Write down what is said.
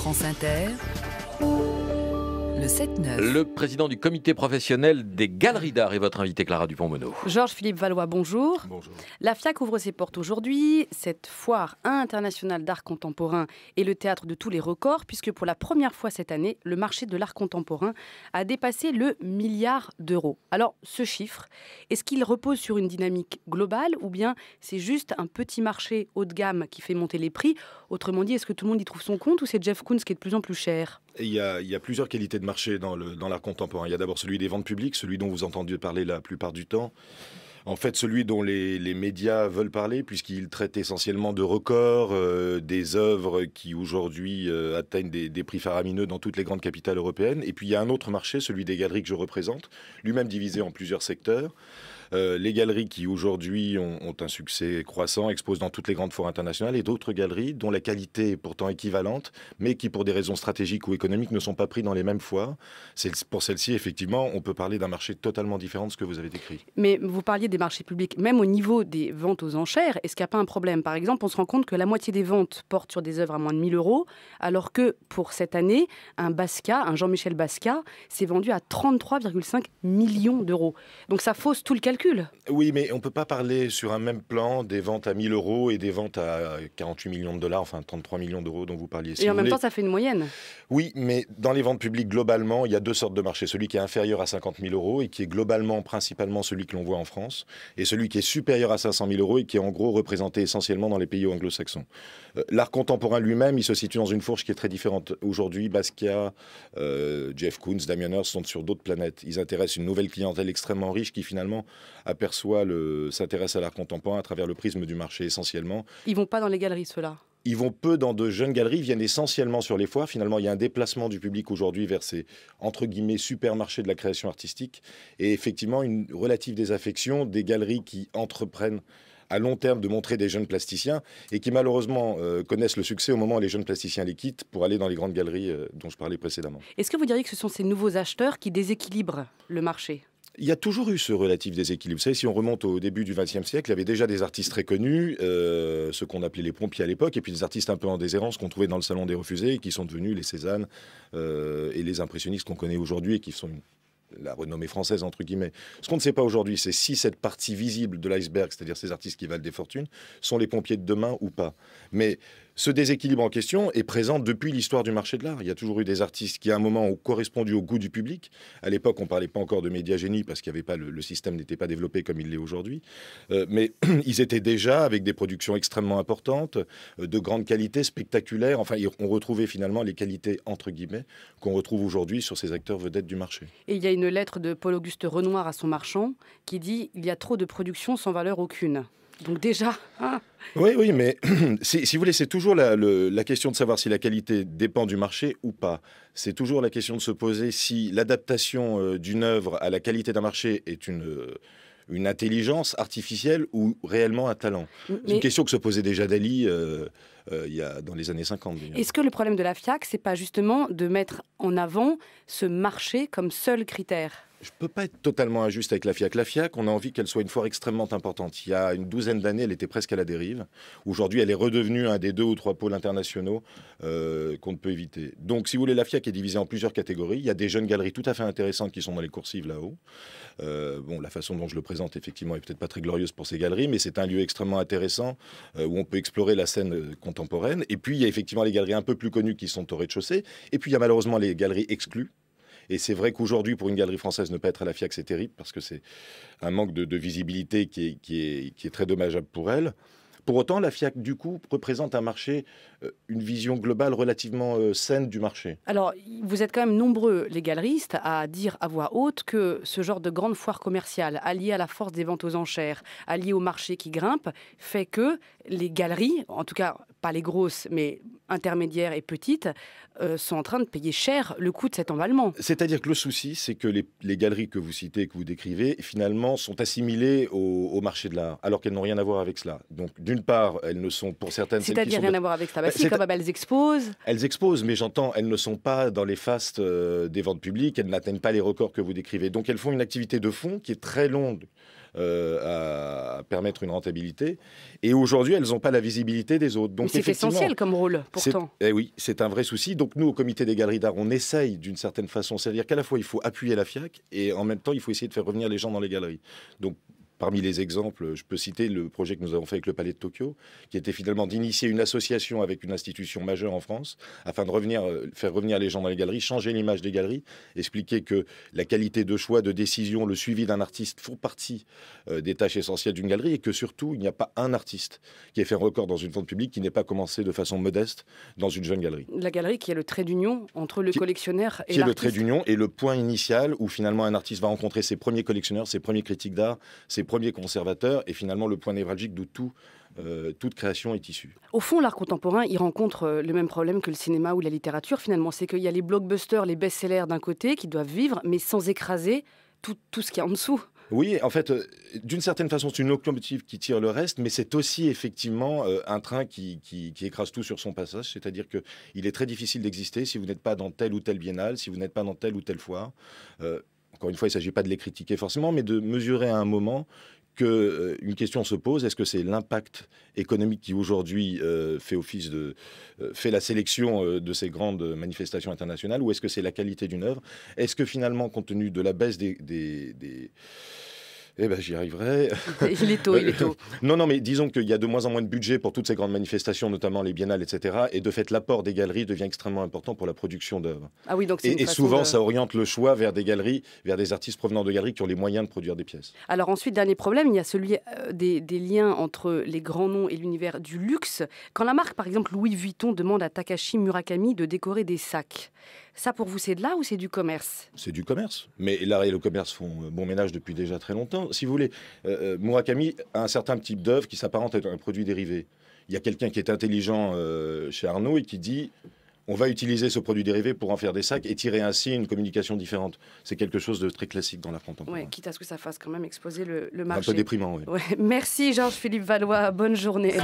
France Inter. Le président du comité professionnel des galeries d'art est votre invité, Clara Dupont-Mono. Georges-Philippe Valois, bonjour. Bonjour. La FIAC ouvre ses portes aujourd'hui. Cette foire internationale d'art contemporain est le théâtre de tous les records, puisque pour la première fois cette année, le marché de l'art contemporain a dépassé le milliard d'euros. Alors, ce chiffre, est-ce qu'il repose sur une dynamique globale ou bien c'est juste un petit marché haut de gamme qui fait monter les prix Autrement dit, est-ce que tout le monde y trouve son compte ou c'est Jeff Koons qui est de plus en plus cher il y, a, plusieurs qualités de marché dans, l'art contemporain. Il y a d'abord celui des ventes publiques, celui dont vous entendez parler la plupart du temps. En fait, celui dont les, médias veulent parler, puisqu'il traitent essentiellement de records, euh, des œuvres qui aujourd'hui euh, atteignent des, des, prix faramineux dans toutes les grandes capitales européennes. Et puis il y a un autre marché, celui des galeries que je représente, lui-même divisé en plusieurs secteurs. Euh, les galeries qui aujourd'hui ont, un succès croissant exposent dans toutes les grandes foires internationales et d'autres galeries dont la qualité est pourtant équivalente, mais qui pour des raisons stratégiques ou économiques ne sont pas pris dans les mêmes foires. Pour celles-ci, effectivement, on peut parler d'un marché totalement différent de ce que vous avez décrit. Mais vous parliez des marchés publics, même au niveau des ventes aux enchères, est-ce qu'il n'y a pas un problème Par exemple, on se rend compte que la moitié des ventes portent sur des œuvres à moins de 1000 euros, alors que pour cette année, un Basca, un Jean-Michel Basca, s'est vendu à 33,5 millions d'euros. Donc ça fausse tout le calcul. Oui, mais on ne peut pas parler sur un même plan des ventes à 1000 euros et des ventes à 48 euh, millions de dollars, enfin 33 millions d'euros dont vous parliez. et en même temps, ça fait une moyenne. Oui, mais dans les ventes publiques, globalement, il y a deux sortes de marchés. Celui qui est inférieur à 50 000 euros et qui est globalement principalement celui que l'on voit en France, et celui qui est supérieur à 500 000 euros et qui est en gros représenté essentiellement dans les pays anglo-saxons. Euh, l'art contemporain lui-même, il se situe dans une fourche qui est très différente. Aujourd'hui, Basquiat, euh, Jeff Koons, Damien Hirst sont sur d'autres planètes. Ils intéressent une nouvelle clientèle extrêmement riche qui finalement aperçoit s'intéresse à l'art contemporain à travers le prisme du marché essentiellement. Ils vont pas dans les galeries ceux-là. Ils vont peu dans de jeunes galeries, ils viennent essentiellement sur les foires. Finalement, il y a un déplacement du public aujourd'hui vers ces entre guillemets supermarchés de la création artistique et effectivement une relative désaffection des galeries qui entreprennent à long terme de montrer des jeunes plasticiens et qui malheureusement euh, connaissent le succès au moment où les jeunes plasticiens les quittent pour aller dans les grandes galeries euh, dont je parlais précédemment. Est-ce que vous diriez que ce sont ces nouveaux acheteurs qui déséquilibrent le marché il y a toujours eu ce relatif déséquilibre. si on remonte au début du XXe siècle, il y avait déjà des artistes très connus, euh, ceux qu'on appelait les pompiers à l'époque, et puis des artistes un peu en déshérence qu'on trouvait dans le Salon des Refusés, qui sont devenus les Cézanne euh, et les impressionnistes qu'on connaît aujourd'hui et qui sont la renommée française, entre guillemets. Ce qu'on ne sait pas aujourd'hui, c'est si cette partie visible de l'iceberg, c'est-à-dire ces artistes qui valent des fortunes, sont les pompiers de demain ou pas. Mais ce déséquilibre en question est présent depuis l'histoire du marché de l'art. Il y a toujours eu des artistes qui, à un moment, ont correspondu au goût du public. À l'époque, on ne parlait pas encore de médiagénie parce qu'il avait pas le, système n'était pas développé comme il l'est aujourd'hui. Euh, mais ils étaient déjà avec des productions extrêmement importantes, euh, de grande qualité, spectaculaires. Enfin, on retrouvait finalement les qualités entre guillemets qu'on retrouve aujourd'hui sur ces acteurs vedettes du marché. Et il y a une lettre de Paul-Auguste Renoir à son marchand qui dit il y a trop de productions sans valeur aucune. Donc déjà. Hein. oui, oui, mais si, vous voulez, c'est toujours la, question de savoir si la qualité dépend du marché ou pas. C'est toujours la question de se poser si l'adaptation euh, d'une œuvre à la qualité d'un marché est une... Euh, intelligence artificielle ou réellement un talent C'est une question que se posait déjà Dali euh, il y a, dans les années 50. Est-ce que le problème de la FIAC, c'est pas justement de mettre en avant ce marché comme seul critère je ne peux pas être totalement injuste avec la FIAC. La FIAC, on a envie qu'elle soit une foire extrêmement importante. Il y a une douzaine d'années, elle était presque à la dérive. Aujourd'hui, elle est redevenue un des deux ou trois pôles internationaux euh, qu'on ne peut éviter. Donc, si vous voulez, la FIAC est divisée en plusieurs catégories. Il y a des jeunes galeries tout à fait intéressantes qui sont dans les coursives là-haut. Euh, bon, la façon dont je le présente, effectivement, est peut-être pas très glorieuse pour ces galeries, mais c'est un lieu extrêmement intéressant euh, où on peut explorer la scène contemporaine. Et puis, il y a effectivement les galeries un peu plus connues qui sont au rez-de-chaussée. Et puis, il y a malheureusement les galeries exclues et c'est vrai qu'aujourd'hui, pour une galerie française, ne pas être à la FIAC, c'est terrible parce que c'est un manque de, visibilité qui est, très dommageable pour elle. Pour autant, la FIAC, du coup, représente un marché, euh, une vision globale relativement euh, saine du marché. Alors, vous êtes quand même nombreux, les galeristes, à dire à voix haute que ce genre de grande foire commerciale, alliée à la force des ventes aux enchères, alliée au marché qui grimpe, fait que les galeries, en tout cas pas les grosses, mais intermédiaires et petites, euh, sont en train de payer cher le coût de cet emballement. C'est-à-dire que le souci, c'est que les, galeries que vous citez, que vous décrivez, finalement, sont assimilées au, marché de l'art, alors qu'elles n'ont rien à voir avec cela. Donc, d'une part, elles ne sont pour certaines... C'est-à-dire rien à voir avec ça. Bah, bah elles exposent. Elles exposent, mais j'entends, elles ne sont pas dans les fastes euh, des ventes publiques, elles n'atteignent pas les records que vous décrivez. Donc, elles font une activité de fond qui est très longue. Euh, à permettre une rentabilité. Et aujourd'hui, elles n'ont pas la visibilité des autres. Donc, c'est essentiel comme rôle, pourtant. Eh oui, c'est un vrai souci. Donc nous, au comité des galeries d'art, on essaye d'une certaine façon. C'est-à-dire qu'à la fois, il faut appuyer la FIAC et en même temps, il faut essayer de faire revenir les gens dans les galeries. Donc Parmi les exemples, je peux citer le projet que nous avons fait avec le Palais de Tokyo, qui était finalement d'initier une association avec une institution majeure en France, afin de revenir, euh, faire revenir les gens dans les galeries, changer l'image des galeries, expliquer que la qualité de choix, de décision, le suivi d'un artiste font partie euh, des tâches essentielles d'une galerie, et que surtout, il n'y a pas un artiste qui ait fait un record dans une vente publique qui n'ait pas commencé de façon modeste dans une jeune galerie. La galerie qui est le trait d'union entre le collectionneur et l'artiste. Qui est le trait d'union et le point initial où finalement un artiste va rencontrer ses premiers collectionneurs, ses premiers critiques d'art, ses premier conservateur et finalement le point névralgique d'où tout, euh, toute création est issue. Au fond, l'art contemporain, il rencontre euh, le même problème que le cinéma ou la littérature finalement. C'est qu'il y a les blockbusters, les best-sellers d'un côté qui doivent vivre, mais sans écraser tout, ce qu'il y a en dessous. Oui, en fait, euh, d'une certaine façon, c'est une locomotive qui tire le reste, mais c'est aussi effectivement un train qui, écrase tout sur son passage. C'est-à-dire que il est très difficile d'exister si vous n'êtes pas dans telle ou telle biennale, si vous n'êtes pas dans telle ou telle foire encore une fois, il ne s'agit pas de les critiquer forcément, mais de mesurer à un moment qu'une euh, question se pose, est-ce que c'est l'impact économique qui aujourd'hui euh, fait office de euh, fait la sélection de ces grandes manifestations internationales ou est-ce que c'est la qualité d'une œuvre Est-ce que finalement, compte tenu de la baisse des eh bien, j'y arriverai. Il est tôt, il est tôt. non, non, mais disons qu'il y a de moins en moins de budget pour toutes ces grandes manifestations, notamment les biennales, etc. Et de fait, l'apport des galeries devient extrêmement important pour la production d'œuvres. Ah oui, donc et, souvent, ça oriente le choix vers des galeries, vers des artistes provenant de galeries qui ont les moyens de produire des pièces. Alors ensuite, dernier problème, il y a celui euh, des, des liens entre les grands noms et l'univers du luxe. Quand la marque, par exemple Louis Vuitton, demande à Takashi Murakami de décorer des sacs, ça, pour vous, c'est de là ou c'est du commerce C'est du commerce. Mais l'art et le commerce font euh, bon ménage depuis déjà très longtemps. Si vous voulez, euh, euh, Murakami a un certain type d'œuvre qui s'apparente à un produit dérivé. Il y a quelqu'un qui est intelligent chez Arnaud et qui dit on va utiliser ce produit dérivé pour en faire des sacs et tirer ainsi une communication différente. C'est quelque chose de très classique dans la quitte à ce que ça fasse quand même exploser le, le marché. Un peu déprimant, oui. Merci Georges-Philippe Valois, bonne journée.